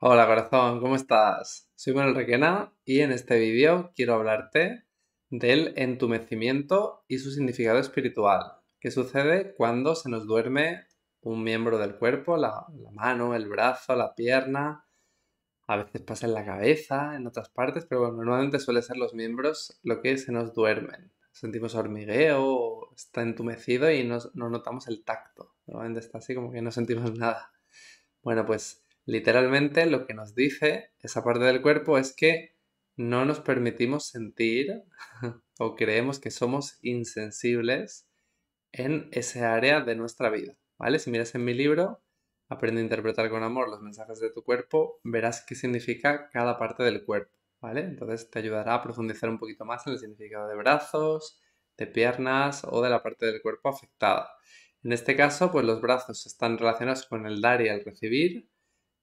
Hola corazón, ¿cómo estás? Soy Manuel Requena y en este vídeo quiero hablarte del entumecimiento y su significado espiritual. ¿Qué sucede cuando se nos duerme un miembro del cuerpo, la, mano, el brazo, la pierna? A veces pasa en la cabeza, en otras partes, pero bueno, normalmente suele ser los miembros lo que se nos duermen. Sentimos hormigueo, está entumecido y no notamos el tacto. Normalmente está así como que no sentimos nada. Bueno, pues Literalmente lo que nos dice esa parte del cuerpo es que no nos permitimos sentir o creemos que somos insensibles en ese área de nuestra vida, ¿vale? Si miras en mi libro, Aprende a interpretar con amor los mensajes de tu cuerpo, verás qué significa cada parte del cuerpo, ¿vale? Entonces te ayudará a profundizar un poquito más en el significado de brazos, de piernas o de la parte del cuerpo afectada. En este caso, pues los brazos están relacionados con el dar y el recibir,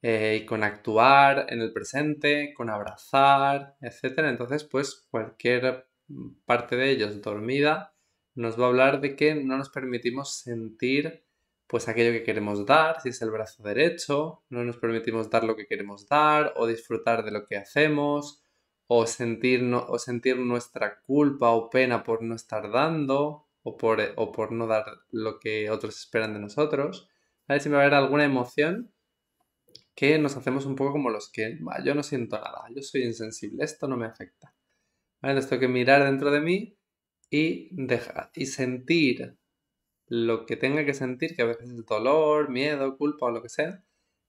eh, y con actuar en el presente, con abrazar, etc. Entonces, pues cualquier parte de ellos dormida nos va a hablar de que no nos permitimos sentir pues aquello que queremos dar, si es el brazo derecho, no nos permitimos dar lo que queremos dar o disfrutar de lo que hacemos o sentir, o sentir nuestra culpa o pena por no estar dando o por, o por no dar lo que otros esperan de nosotros. A ver si me va a haber alguna emoción que nos hacemos un poco como los que, yo no siento nada, yo soy insensible, esto no me afecta. ¿Vale? Entonces que mirar dentro de mí y, dejar, y sentir lo que tenga que sentir, que a veces es dolor, miedo, culpa o lo que sea,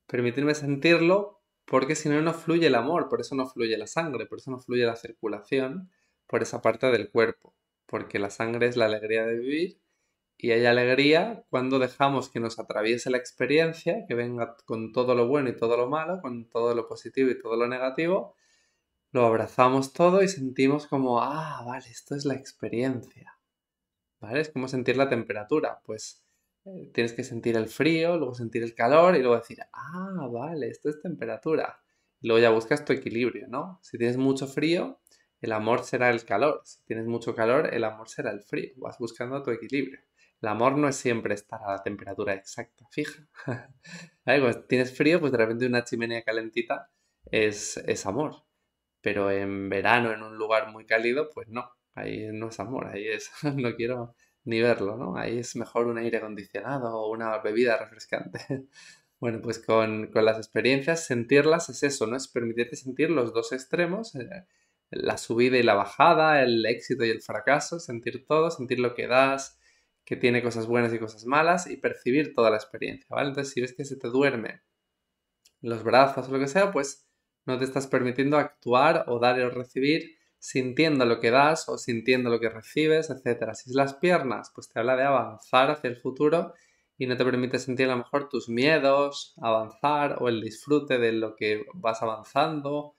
permitirme sentirlo porque si no, no fluye el amor, por eso no fluye la sangre, por eso no fluye la circulación por esa parte del cuerpo, porque la sangre es la alegría de vivir y hay alegría cuando dejamos que nos atraviese la experiencia, que venga con todo lo bueno y todo lo malo, con todo lo positivo y todo lo negativo, lo abrazamos todo y sentimos como, ah, vale, esto es la experiencia. ¿Vale? Es como sentir la temperatura, pues eh, tienes que sentir el frío, luego sentir el calor y luego decir, ah, vale, esto es temperatura. luego ya buscas tu equilibrio, ¿no? Si tienes mucho frío, el amor será el calor. Si tienes mucho calor, el amor será el frío. Vas buscando tu equilibrio. El amor no es siempre estar a la temperatura exacta, fija. tienes frío, pues de repente una chimenea calentita es, es amor. Pero en verano, en un lugar muy cálido, pues no. Ahí no es amor, ahí es no quiero ni verlo, ¿no? Ahí es mejor un aire acondicionado o una bebida refrescante. Bueno, pues con, con, las experiencias, sentirlas es eso, ¿no? Es permitirte sentir los dos extremos, eh, la subida y la bajada, el éxito y el fracaso, sentir todo, sentir lo que das, que tiene cosas buenas y cosas malas y percibir toda la experiencia, ¿vale? Entonces, si ves que se te duerme los brazos o lo que sea, pues no te estás permitiendo actuar o dar o recibir sintiendo lo que das o sintiendo lo que recibes, etcétera Si es las piernas, pues te habla de avanzar hacia el futuro y no te permite sentir a lo mejor tus miedos, avanzar o el disfrute de lo que vas avanzando,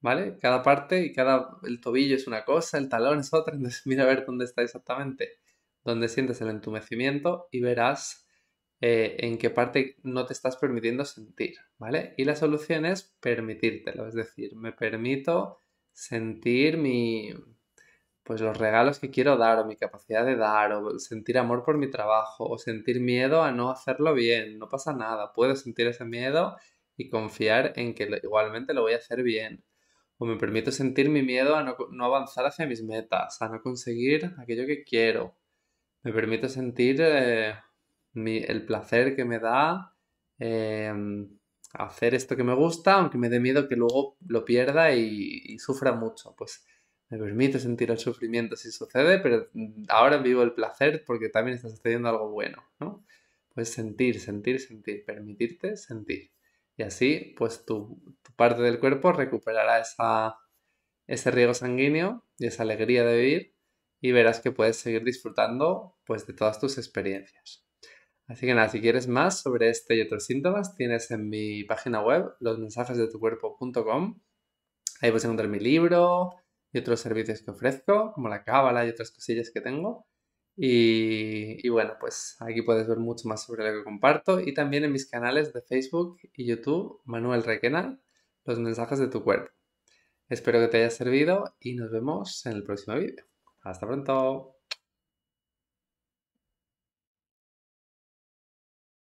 ¿vale? Cada parte y cada, el tobillo es una cosa, el talón es otra, entonces mira a ver dónde está exactamente donde sientes el entumecimiento y verás eh, en qué parte no te estás permitiendo sentir, ¿vale? Y la solución es permitírtelo, es decir, me permito sentir mi, pues los regalos que quiero dar o mi capacidad de dar o sentir amor por mi trabajo o sentir miedo a no hacerlo bien, no pasa nada, puedo sentir ese miedo y confiar en que igualmente lo voy a hacer bien. O me permito sentir mi miedo a no, avanzar hacia mis metas, a no conseguir aquello que quiero. Me permito sentir eh, el placer que me da em, hacer esto que me gusta, aunque me dé miedo que luego lo pierda y, sufra mucho. Pues me permite sentir el sufrimiento si sucede, pero ahora vivo el placer porque también está sucediendo algo bueno, ¿no? Pues sentir, sentir, sentir, permitirte sentir. Y así, pues tu, parte del cuerpo recuperará ese riego sanguíneo y esa alegría de vivir y verás que puedes seguir disfrutando pues de todas tus experiencias. Así que nada, si quieres más sobre este y otros síntomas, tienes en mi página web de tu losmensajesdetucuerpo.com. Ahí puedes encontrar mi libro y otros servicios que ofrezco, como la cábala y otras cosillas que tengo. Y, y, bueno, pues aquí puedes ver mucho más sobre lo que comparto y también en mis canales de Facebook y YouTube, Manuel Requena, los mensajes de tu cuerpo. Espero que te haya servido y nos vemos en el próximo vídeo. Hasta pronto.